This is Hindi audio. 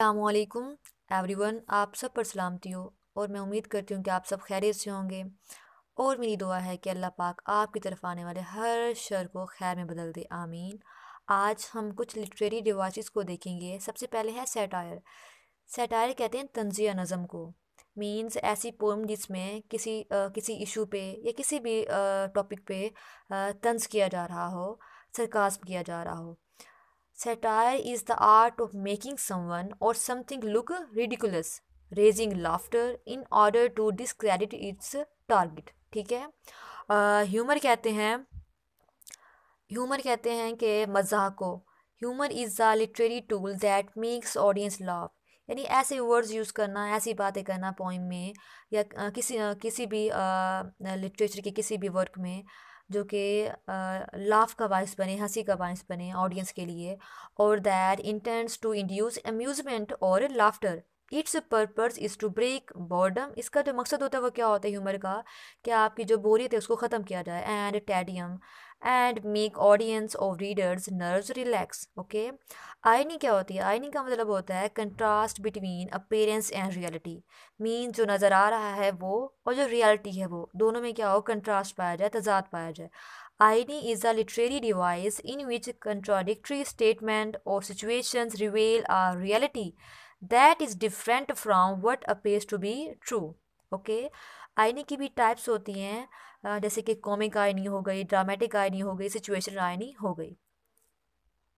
अल्लाम वन आप सब पर सलामती हो और मैं उम्मीद करती हूँ कि आप सब खैरियत से होंगे और मेरी दुआ है कि अल्लाह पाक आपकी तरफ आने वाले हर शर को खैर में बदल दे आमीन आज हम कुछ लिटरेरी डिवाइस को देखेंगे सबसे पहले है सेटायर सेटायर कहते हैं तंजिया नज़म को मीन्स ऐसी पोम जिसमें किसी आ, किसी इशू पे या किसी भी टॉपिक पे तंज किया जा रहा हो सरकास्म किया जा रहा हो Satire is the art of making someone or something look ridiculous, raising laughter in order to discredit its target. ठीक है ह्यूमर uh, कहते हैं ह्यूमर कहते हैं कि मजाक को humour is a literary tool that makes audience laugh यानी ऐसे वर्ड्स यूज़ करना ऐसी बातें करना पोइम में या किसी किसी भी लिटरेचर के किसी भी वर्क में जो कि लाफ का बायस बने हंसी का बायस बने ऑडियंस के लिए और that intends to induce amusement और laughter its purpose is to break boredom इसका जो मकसद होता है वो क्या होता है ह्यूमर का कि आपकी जो बोरियत है उसको ख़त्म किया जाए and tedium and make audience of readers nerve relax okay irony क्या होती है आइनी का मतलब होता है contrast between appearance and reality mean जो नज़र आ रहा है वो और जो रियलिटी है वो दोनों में क्या हो कंट्रास्ट पाया जाए तजाद पाया जाए irony is a literary device in which contradictory statement और situations reveal our reality that is different from what appears to be true okay irony की भी टाइप्स होती हैं जैसे कि कॉमिक आईनी हो गई ड्रामेटिक आईनी हो गई सिचुएशन आईनी हो गई